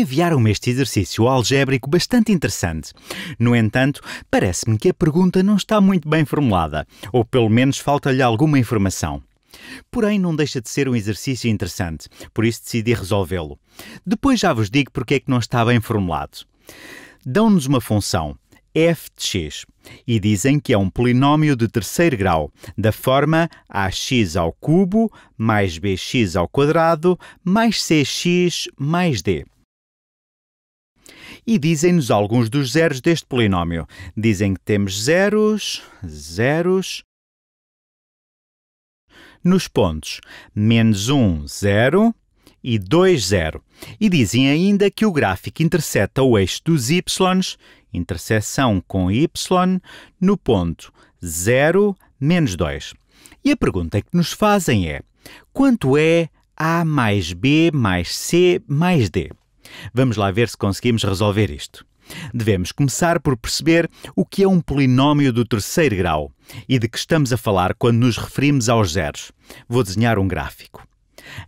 enviaram-me este exercício algébrico bastante interessante. No entanto, parece-me que a pergunta não está muito bem formulada, ou pelo menos falta-lhe alguma informação. Porém, não deixa de ser um exercício interessante, por isso decidi resolvê-lo. Depois já vos digo porque é que não está bem formulado. Dão-nos uma função, f de x, e dizem que é um polinómio de terceiro grau, da forma ax ao cubo mais bx ao quadrado mais cx mais d e dizem-nos alguns dos zeros deste polinómio. Dizem que temos zeros, zeros, nos pontos menos 1, 0 e 2, 0. E dizem ainda que o gráfico interseta o eixo dos y, interseção com y, no ponto 0, menos 2. E a pergunta que nos fazem é: quanto é a mais b mais c mais d? Vamos lá ver se conseguimos resolver isto. Devemos começar por perceber o que é um polinômio do terceiro grau e de que estamos a falar quando nos referimos aos zeros. Vou desenhar um gráfico.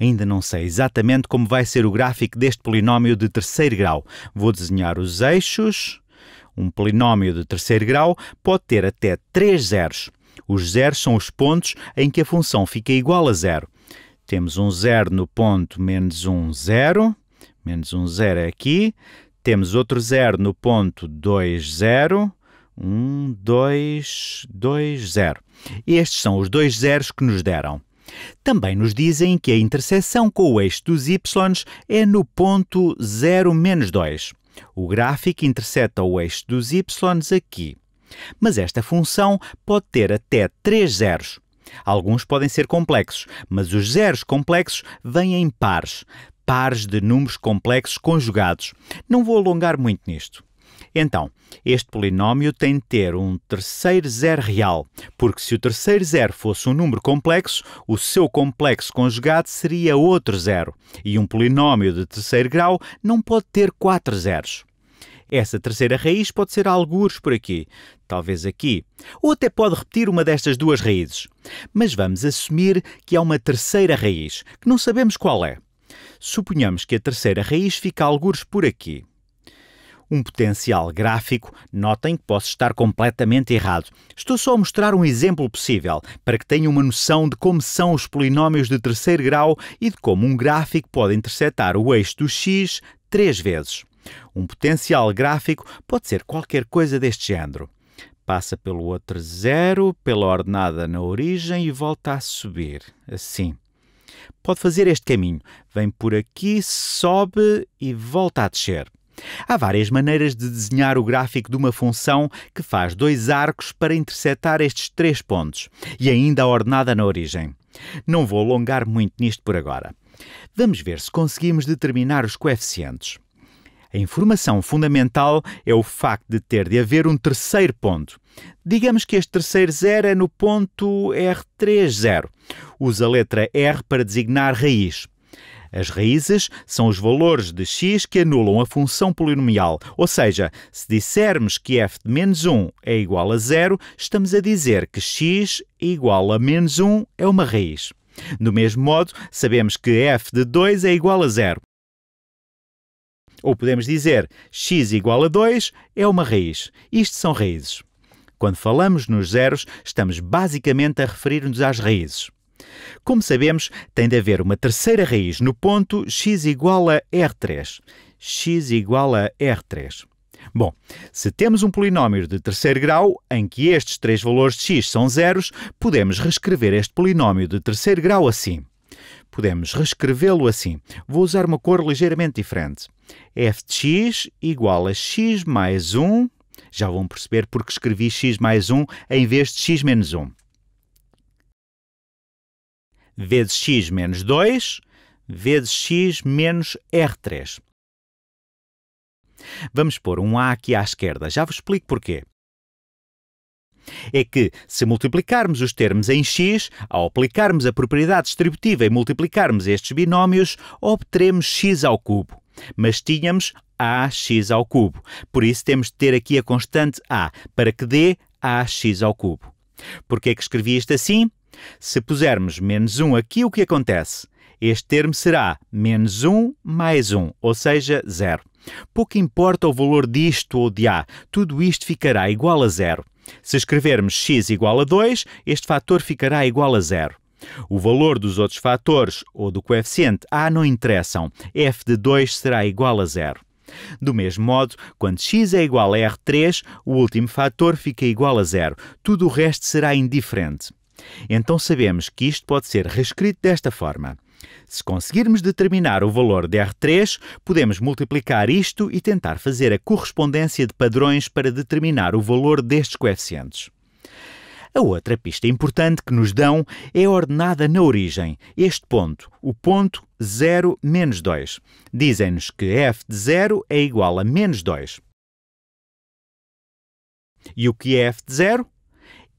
Ainda não sei exatamente como vai ser o gráfico deste polinômio de terceiro grau. Vou desenhar os eixos. Um polinômio de terceiro grau pode ter até três zeros. Os zeros são os pontos em que a função fica igual a zero. Temos um zero no ponto menos um zero menos um zero é aqui. Temos outro zero no ponto 2, 0. 1, 2, 2, 0. Estes são os dois zeros que nos deram. Também nos dizem que a interseção com o eixo dos y é no ponto 0 menos 2. O gráfico intercepta o eixo dos y aqui. Mas esta função pode ter até três zeros. Alguns podem ser complexos, mas os zeros complexos vêm em pares pares de números complexos conjugados. Não vou alongar muito nisto. Então, este polinómio tem de ter um terceiro zero real, porque se o terceiro zero fosse um número complexo, o seu complexo conjugado seria outro zero, e um polinómio de terceiro grau não pode ter quatro zeros. Essa terceira raiz pode ser algures por aqui, talvez aqui, ou até pode repetir uma destas duas raízes. Mas vamos assumir que há uma terceira raiz, que não sabemos qual é suponhamos que a terceira raiz fica algures por aqui. Um potencial gráfico, notem que posso estar completamente errado. Estou só a mostrar um exemplo possível, para que tenham uma noção de como são os polinómios de terceiro grau e de como um gráfico pode interceptar o eixo do x três vezes. Um potencial gráfico pode ser qualquer coisa deste género. Passa pelo outro zero, pela ordenada na origem e volta a subir, assim. Pode fazer este caminho. Vem por aqui, sobe e volta a descer. Há várias maneiras de desenhar o gráfico de uma função que faz dois arcos para interceptar estes três pontos e ainda a ordenada na origem. Não vou alongar muito nisto por agora. Vamos ver se conseguimos determinar os coeficientes. A informação fundamental é o facto de ter de haver um terceiro ponto. Digamos que este terceiro zero é no ponto r zero. Usa a letra R para designar raiz. As raízes são os valores de x que anulam a função polinomial, ou seja, se dissermos que f de menos 1 é igual a zero, estamos a dizer que x igual a menos 1 é uma raiz. Do mesmo modo, sabemos que f de 2 é igual a zero. Ou podemos dizer x igual a 2 é uma raiz. Isto são raízes. Quando falamos nos zeros, estamos basicamente a referir-nos às raízes. Como sabemos, tem de haver uma terceira raiz no ponto x igual a r3. x igual a r3. Bom, se temos um polinómio de terceiro grau em que estes três valores de x são zeros, podemos reescrever este polinómio de terceiro grau assim podemos reescrevê-lo assim. Vou usar uma cor ligeiramente diferente. f de x igual a x mais 1. Já vão perceber porque escrevi x mais 1 em vez de x menos 1. Vezes x menos 2, vezes x menos r3. Vamos pôr um a aqui à esquerda. Já vos explico porquê é que, se multiplicarmos os termos em x, ao aplicarmos a propriedade distributiva e multiplicarmos estes binómios, obteremos x ao cubo. Mas tínhamos ax ao cubo. Por isso temos de ter aqui a constante a para que dê ax ao cubo. Porquê é que escrevi isto assim? Se pusermos menos 1 aqui, o que acontece? Este termo será menos 1 mais 1, ou seja, zero. Pouco importa o valor disto ou de A, tudo isto ficará igual a zero. Se escrevermos x igual a 2, este fator ficará igual a zero. O valor dos outros fatores ou do coeficiente A não interessam. f de 2 será igual a zero. Do mesmo modo, quando x é igual a r3, o último fator fica igual a zero. Tudo o resto será indiferente. Então sabemos que isto pode ser reescrito desta forma. Se conseguirmos determinar o valor de R3, podemos multiplicar isto e tentar fazer a correspondência de padrões para determinar o valor destes coeficientes. A outra pista importante que nos dão é ordenada na origem, este ponto, o ponto 0 menos 2. Dizem-nos que f de 0 é igual a menos 2. E o que é f de 0?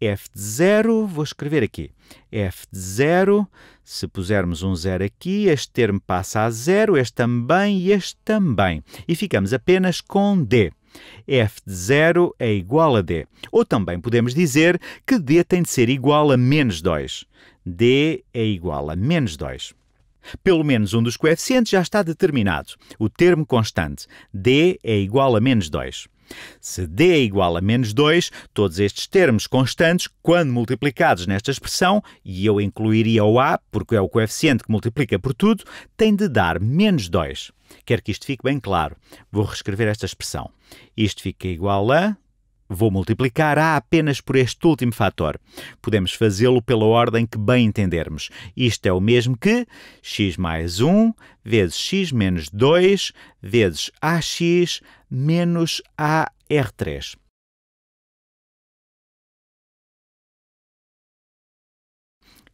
f de 0, vou escrever aqui, f de 0, se pusermos um zero aqui, este termo passa a zero, este também e este também. E ficamos apenas com d. f de 0 é igual a d. Ou também podemos dizer que d tem de ser igual a menos 2. d é igual a menos 2. Pelo menos um dos coeficientes já está determinado, o termo constante. d é igual a menos 2. Se d é igual a menos 2, todos estes termos constantes, quando multiplicados nesta expressão, e eu incluiria o a, porque é o coeficiente que multiplica por tudo, tem de dar menos 2. Quero que isto fique bem claro. Vou reescrever esta expressão. Isto fica igual a Vou multiplicar A apenas por este último fator. Podemos fazê-lo pela ordem que bem entendermos. Isto é o mesmo que x mais 1 vezes x menos 2 vezes AX menos AR3.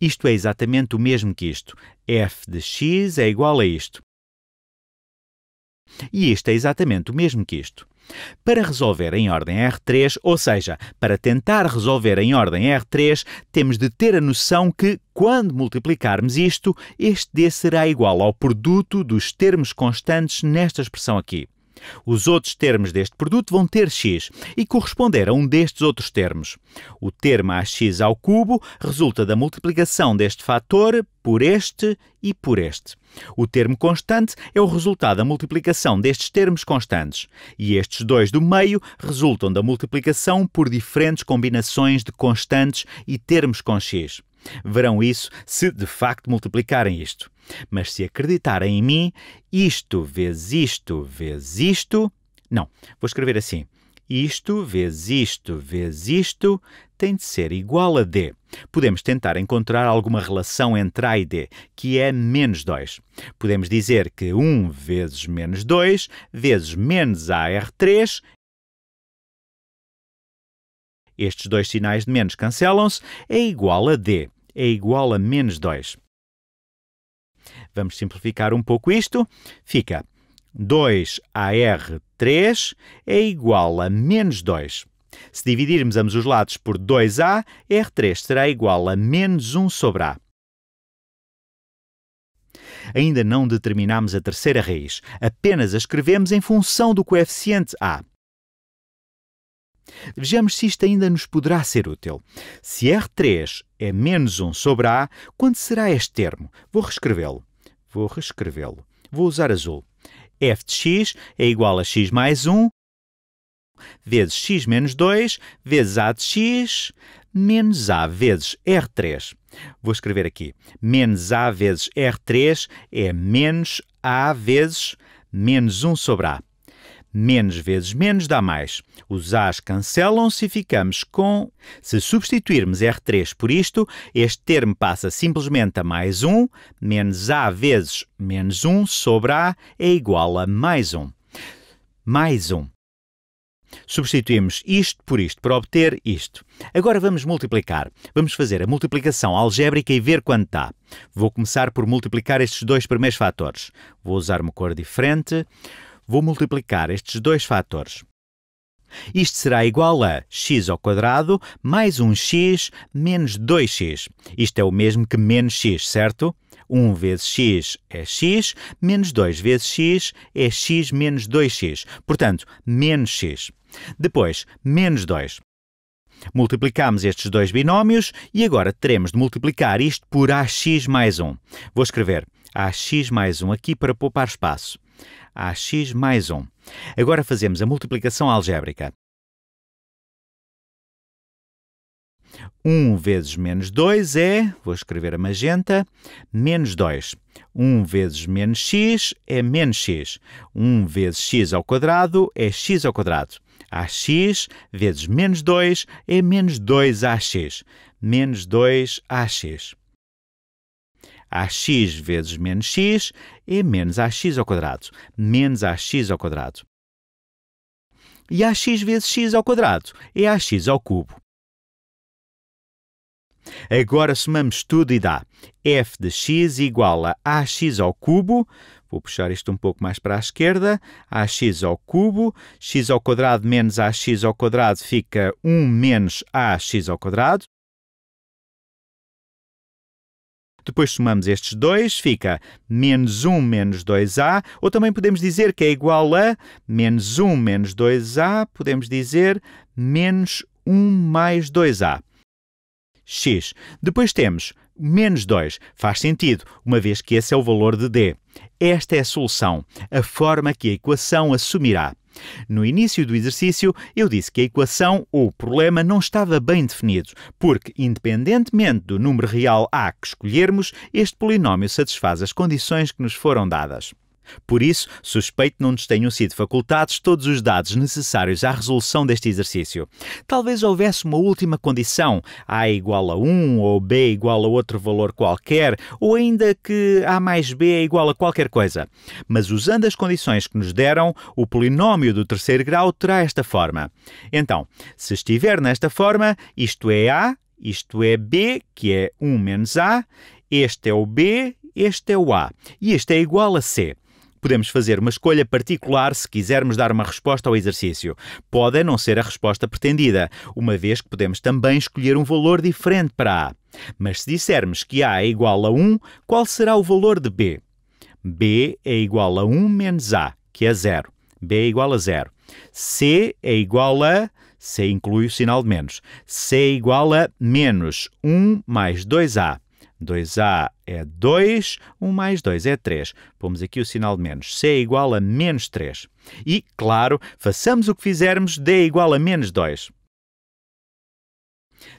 Isto é exatamente o mesmo que isto. f de x é igual a isto. E isto é exatamente o mesmo que isto. Para resolver em ordem R3, ou seja, para tentar resolver em ordem R3, temos de ter a noção que, quando multiplicarmos isto, este D será igual ao produto dos termos constantes nesta expressão aqui. Os outros termos deste produto vão ter x e corresponder a um destes outros termos. O termo ax ao cubo resulta da multiplicação deste fator por este e por este. O termo constante é o resultado da multiplicação destes termos constantes, e estes dois do meio resultam da multiplicação por diferentes combinações de constantes e termos com x. Verão isso se de facto multiplicarem isto. Mas se acreditarem em mim, isto vezes isto vezes isto. Não, vou escrever assim. Isto vezes isto vezes isto tem de ser igual a D. Podemos tentar encontrar alguma relação entre A e D, que é menos 2. Podemos dizer que 1 vezes menos 2 vezes menos AR3 estes dois sinais de menos cancelam-se, é igual a D, é igual a menos 2. Vamos simplificar um pouco isto. Fica 2AR3 é igual a menos 2. Se dividirmos ambos os lados por 2A, R3 será igual a menos 1 sobre A. Ainda não determinamos a terceira raiz, apenas a escrevemos em função do coeficiente A. Vejamos se isto ainda nos poderá ser útil. Se R3 é menos 1 sobre A, quanto será este termo? Vou reescrevê-lo. Vou reescrevê-lo. Vou usar azul. f de x é igual a x mais 1 vezes x menos 2 vezes a de x menos a vezes r3. Vou escrever aqui. Menos a vezes r3 é menos a vezes menos 1 sobre a. Menos vezes menos dá mais. Os As cancelam-se e ficamos com. Se substituirmos R3 por isto, este termo passa simplesmente a mais 1, menos A vezes menos 1 sobre A é igual a mais 1. Mais 1. Substituímos isto por isto para obter isto. Agora vamos multiplicar. Vamos fazer a multiplicação algébrica e ver quanto dá. Vou começar por multiplicar estes dois primeiros fatores. Vou usar uma cor diferente vou multiplicar estes dois fatores. Isto será igual a x ao quadrado mais 1x menos 2x. Isto é o mesmo que menos x, certo? 1 vezes x é x, menos 2 vezes x é x menos 2x. Portanto, menos x. Depois, menos 2. Multiplicamos estes dois binómios e agora teremos de multiplicar isto por ax mais 1. Vou escrever ax mais 1 aqui para poupar espaço ax mais 1. Agora fazemos a multiplicação algébrica. 1 vezes menos 2 é, vou escrever a magenta, menos 2. 1 vezes menos x é menos x. 1 vezes x ao quadrado é x ao quadrado. ax vezes menos 2 é menos 2ax. Menos 2ax ax vezes menos x é menos ax ao quadrado, menos ax ao quadrado. E ax vezes x ao quadrado é ax ao cubo. Agora somamos tudo e dá f de x igual a ax ao cubo, vou puxar isto um pouco mais para a esquerda, ax ao cubo, x ao quadrado menos ax ao quadrado fica 1 menos ax ao quadrado, depois somamos estes dois, fica menos 1 menos 2a, ou também podemos dizer que é igual a menos 1 menos 2a, podemos dizer menos 1 mais 2a. x. Depois temos menos 2. Faz sentido, uma vez que esse é o valor de d. Esta é a solução, a forma que a equação assumirá. No início do exercício, eu disse que a equação ou problema não estava bem definido, porque, independentemente do número real A que escolhermos, este polinómio satisfaz as condições que nos foram dadas. Por isso, suspeito não nos tenham sido facultados todos os dados necessários à resolução deste exercício. Talvez houvesse uma última condição, A igual a 1 ou B igual a outro valor qualquer, ou ainda que A mais B é igual a qualquer coisa. Mas usando as condições que nos deram, o polinómio do terceiro grau terá esta forma. Então, se estiver nesta forma, isto é A, isto é B, que é 1 menos A, este é o B, este é o A, e este é igual a C. Podemos fazer uma escolha particular se quisermos dar uma resposta ao exercício. Pode não ser a resposta pretendida, uma vez que podemos também escolher um valor diferente para A. Mas se dissermos que A é igual a 1, qual será o valor de B? B é igual a 1 menos A, que é zero. B é igual a zero. C é igual a. C inclui o sinal de menos. C é igual a menos 1 mais 2A. 2A é 2, 1 mais 2 é 3. Pomos aqui o sinal de menos. C é igual a menos 3. E, claro, façamos o que fizermos, D é igual a menos 2.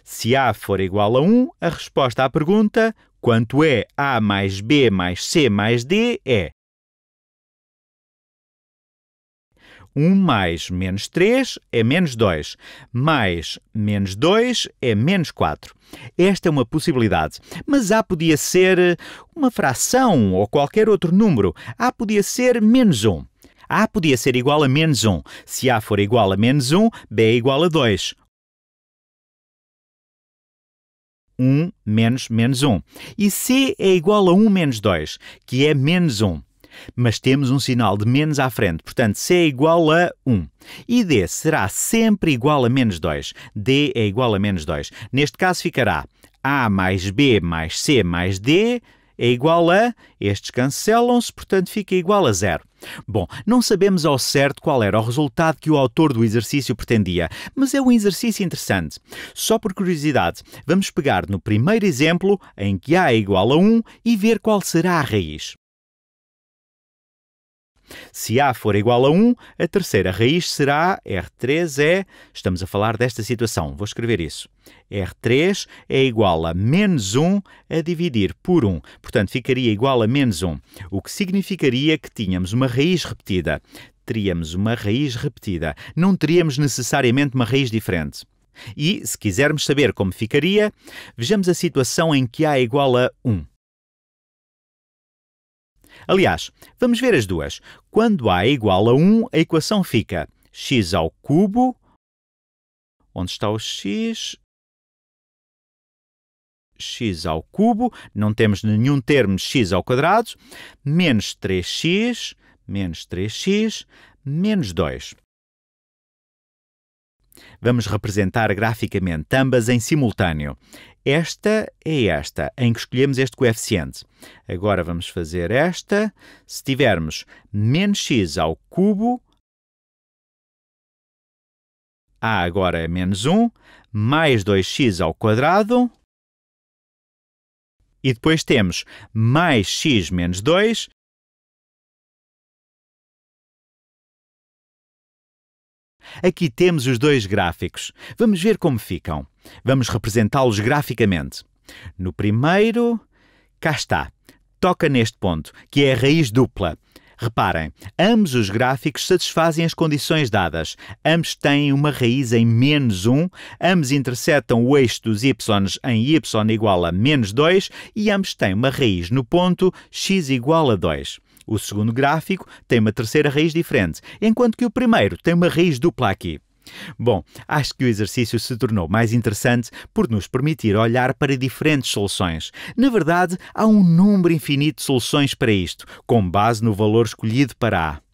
Se A for igual a 1, a resposta à pergunta quanto é A mais B mais C mais D é 1 mais menos 3 é menos 2, mais menos 2 é menos 4. Esta é uma possibilidade, mas A podia ser eh, uma fração ou qualquer outro número. A podia ser menos 1. A podia ser igual a menos 1. Se A for igual a menos 1, B é igual a 2. 1 menos menos 1. E C é igual a 1 menos 2, que é menos 1 mas temos um sinal de menos à frente, portanto C é igual a 1. E D será sempre igual a menos 2. D é igual a menos 2. Neste caso ficará A mais B mais C mais D é igual a. Estes cancelam-se, portanto fica igual a zero. Bom, não sabemos ao certo qual era o resultado que o autor do exercício pretendia, mas é um exercício interessante. Só por curiosidade, vamos pegar no primeiro exemplo, em que A é igual a 1, e ver qual será a raiz. Se A for igual a 1, a terceira raiz será R3 é, estamos a falar desta situação, vou escrever isso. R3 é igual a menos 1 a dividir por 1. Portanto, ficaria igual a menos 1, o que significaria que tínhamos uma raiz repetida. Teríamos uma raiz repetida. Não teríamos necessariamente uma raiz diferente. E, se quisermos saber como ficaria, vejamos a situação em que A é igual a 1. Aliás, vamos ver as duas. Quando A é igual a 1, a equação fica x ao cubo, onde está o x? x ao cubo, não temos nenhum termo x ao quadrado, menos 3x, menos 3x, menos 2. Vamos representar graficamente ambas em simultâneo. Esta é esta, em que escolhemos este coeficiente. Agora vamos fazer esta. Se tivermos menos x ao cubo, a agora é menos 1, mais 2x ao quadrado, e depois temos mais x menos 2, Aqui temos os dois gráficos. Vamos ver como ficam. Vamos representá-los graficamente. No primeiro, cá está. Toca neste ponto, que é a raiz dupla. Reparem, ambos os gráficos satisfazem as condições dadas. Ambos têm uma raiz em menos 1, ambos interceptam o eixo dos y em y igual a menos 2 e ambos têm uma raiz no ponto x igual a 2. O segundo gráfico tem uma terceira raiz diferente, enquanto que o primeiro tem uma raiz dupla aqui. Bom, acho que o exercício se tornou mais interessante por nos permitir olhar para diferentes soluções. Na verdade, há um número infinito de soluções para isto, com base no valor escolhido para A.